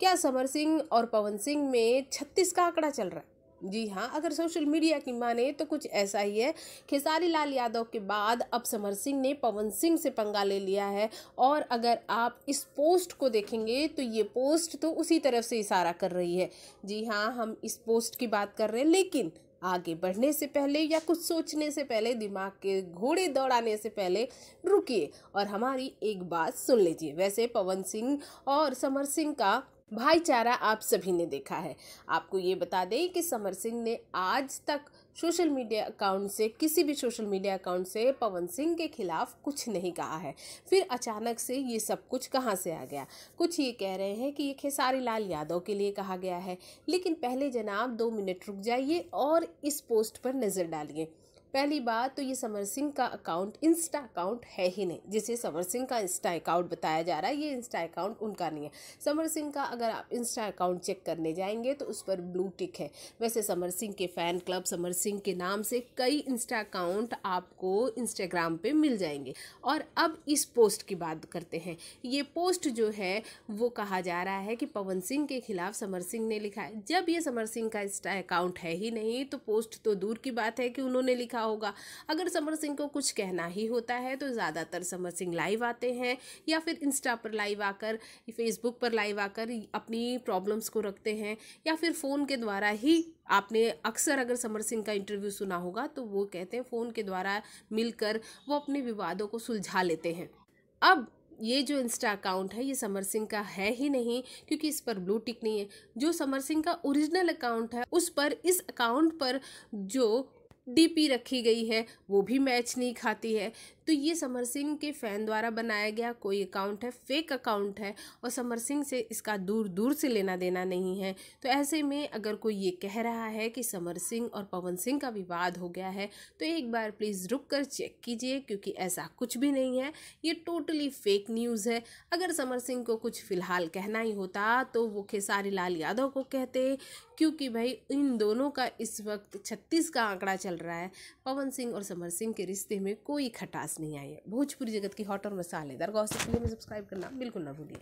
क्या समर सिंह और पवन सिंह में छत्तीस का आंकड़ा चल रहा है जी हाँ अगर सोशल मीडिया की माने तो कुछ ऐसा ही है खेसारी लाल यादव के बाद अब समर सिंह ने पवन सिंह से पंगा ले लिया है और अगर आप इस पोस्ट को देखेंगे तो ये पोस्ट तो उसी तरफ से इशारा कर रही है जी हाँ हम इस पोस्ट की बात कर रहे हैं लेकिन आगे बढ़ने से पहले या कुछ सोचने से पहले दिमाग के घोड़े दौड़ाने से पहले रुकिए और हमारी एक बात सुन लीजिए वैसे पवन सिंह और समर सिंह का भाईचारा आप सभी ने देखा है आपको ये बता दें कि समर सिंह ने आज तक सोशल मीडिया अकाउंट से किसी भी सोशल मीडिया अकाउंट से पवन सिंह के खिलाफ कुछ नहीं कहा है फिर अचानक से ये सब कुछ कहाँ से आ गया कुछ ये कह रहे हैं कि ये खेसारी लाल यादव के लिए कहा गया है लेकिन पहले जनाब दो मिनट रुक जाइए और इस पोस्ट पर नज़र डालिए पहली बात तो ये समर सिंह का अकाउंट इंस्टा अकाउंट है ही नहीं जिसे समर सिंह का इंस्टा अकाउंट बताया जा रहा है ये इंस्टा अकाउंट उनका नहीं है समर सिंह का अगर आप इंस्टा अकाउंट चेक करने जाएंगे तो उस पर ब्लू टिक है वैसे समर सिंह के फ़ैन क्लब समर सिंह के नाम से कई इंस्टा अकाउंट आपको इंस्टाग्राम पर मिल जाएंगे और अब इस पोस्ट की बात करते हैं ये पोस्ट जो है वो कहा जा रहा है कि पवन सिंह के खिलाफ समर सिंह ने लिखा है जब ये समर सिंह का इंस्टा अकाउंट है ही नहीं तो पोस्ट तो दूर की बात है कि उन्होंने लिखा देखा होगा अगर समर सिंह को कुछ कहना ही होता है तो ज़्यादातर समर सिंह लाइव आते हैं या फिर इंस्टा पर लाइव आकर फेसबुक पर लाइव आकर अपनी प्रॉब्लम्स को रखते हैं या फिर फ़ोन के द्वारा ही आपने अक्सर अगर समर सिंह का इंटरव्यू सुना होगा तो वो कहते हैं फ़ोन के द्वारा मिलकर वो अपने विवादों को सुलझा लेते हैं अब ये जो इंस्टा अकाउंट है ये समर सिंह का है ही नहीं क्योंकि इस पर ब्लू टिक नहीं है जो समर सिंह का ओरिजिनल अकाउंट है उस पर इस अकाउंट पर जो डीपी रखी गई है वो भी मैच नहीं खाती है तो ये समर सिंह के फ़ैन द्वारा बनाया गया कोई अकाउंट है फेक अकाउंट है और समर सिंह से इसका दूर दूर से लेना देना नहीं है तो ऐसे में अगर कोई ये कह रहा है कि समर सिंह और पवन सिंह का विवाद हो गया है तो एक बार प्लीज़ रुक कर चेक कीजिए क्योंकि ऐसा कुछ भी नहीं है ये टोटली फेक न्यूज़ है अगर समर सिंह को कुछ फ़िलहाल कहना ही होता तो वो खेसारी लाल यादव को कहते क्योंकि भाई इन दोनों का इस वक्त छत्तीस का आंकड़ा चल रहा है पवन सिंह और समर सिंह के रिश्ते में कोई खटास नहीं आई है भोजपुरी जगत की हॉट और मसालेदार गॉसिप के लिए सब्सक्राइब करना बिल्कुल ना भूलिए